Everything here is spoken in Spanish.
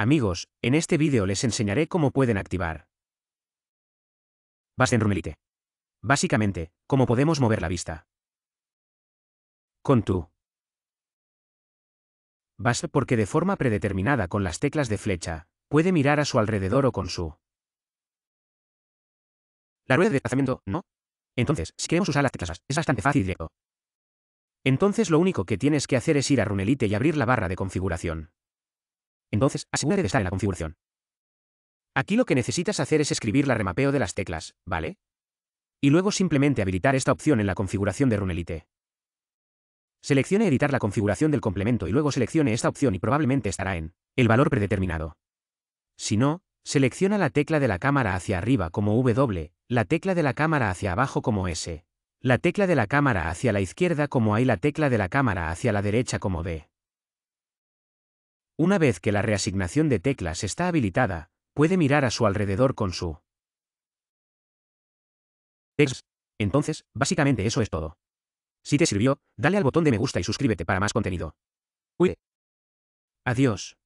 Amigos, en este vídeo les enseñaré cómo pueden activar en Runelite. Básicamente, cómo podemos mover la vista. Con tu Bas porque de forma predeterminada con las teclas de flecha, puede mirar a su alrededor o con su la rueda de desplazamiento, ¿no? Entonces, si queremos usar las teclas, es bastante fácil directo. Entonces lo único que tienes que hacer es ir a Runelite y abrir la barra de configuración entonces asegúrate de estar en la configuración. Aquí lo que necesitas hacer es escribir la remapeo de las teclas, ¿vale? Y luego simplemente habilitar esta opción en la configuración de Runelite. Seleccione editar la configuración del complemento y luego seleccione esta opción y probablemente estará en el valor predeterminado. Si no, selecciona la tecla de la cámara hacia arriba como W, la tecla de la cámara hacia abajo como S, la tecla de la cámara hacia la izquierda como A y la tecla de la cámara hacia la derecha como D. Una vez que la reasignación de teclas está habilitada, puede mirar a su alrededor con su Entonces, básicamente eso es todo. Si te sirvió, dale al botón de me gusta y suscríbete para más contenido. Adiós.